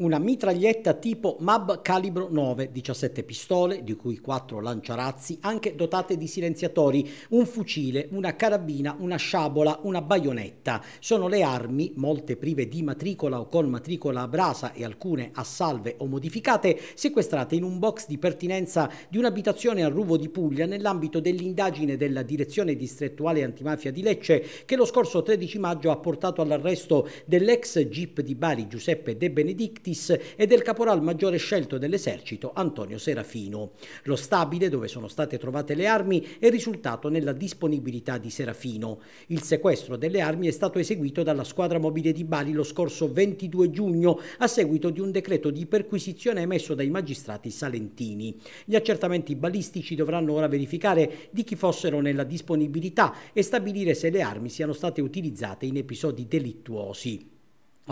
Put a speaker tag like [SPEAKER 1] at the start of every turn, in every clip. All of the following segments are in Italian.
[SPEAKER 1] una mitraglietta tipo MAB calibro 9, 17 pistole, di cui 4 lanciarazzi, anche dotate di silenziatori, un fucile, una carabina, una sciabola, una baionetta. Sono le armi, molte prive di matricola o con matricola a brasa e alcune a salve o modificate, sequestrate in un box di pertinenza di un'abitazione a Ruvo di Puglia nell'ambito dell'indagine della Direzione Distrettuale Antimafia di Lecce che lo scorso 13 maggio ha portato all'arresto dell'ex GIP di Bari Giuseppe De Benedicti Curtis e del caporal maggiore scelto dell'esercito Antonio Serafino. Lo stabile dove sono state trovate le armi è risultato nella disponibilità di Serafino. Il sequestro delle armi è stato eseguito dalla squadra mobile di Bali lo scorso 22 giugno a seguito di un decreto di perquisizione emesso dai magistrati salentini. Gli accertamenti balistici dovranno ora verificare di chi fossero nella disponibilità e stabilire se le armi siano state utilizzate in episodi delittuosi.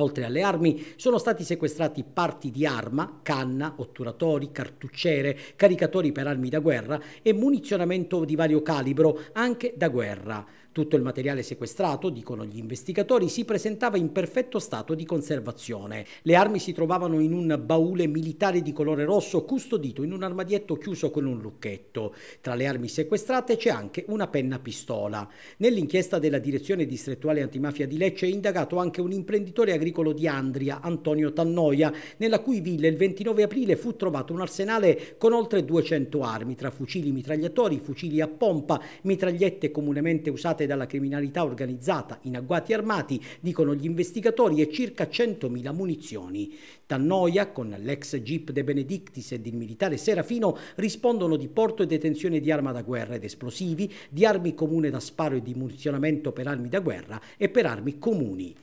[SPEAKER 1] Oltre alle armi sono stati sequestrati parti di arma, canna, otturatori, cartucciere, caricatori per armi da guerra e munizionamento di vario calibro anche da guerra. Tutto il materiale sequestrato, dicono gli investigatori, si presentava in perfetto stato di conservazione. Le armi si trovavano in un baule militare di colore rosso custodito in un armadietto chiuso con un lucchetto. Tra le armi sequestrate c'è anche una penna pistola. Nell'inchiesta della Direzione Distrettuale Antimafia di Lecce è indagato anche un imprenditore agricolo di Andria, Antonio Tannoia, nella cui villa il 29 aprile fu trovato un arsenale con oltre 200 armi, tra fucili mitragliatori, fucili a pompa, mitragliette comunemente usate realizzate dalla criminalità organizzata in agguati armati, dicono gli investigatori, e circa 100.000 munizioni. Tannoia, con l'ex jeep De Benedictis ed il militare Serafino, rispondono di porto e detenzione di arma da guerra ed esplosivi, di armi comune da sparo e di munizionamento per armi da guerra e per armi comuni.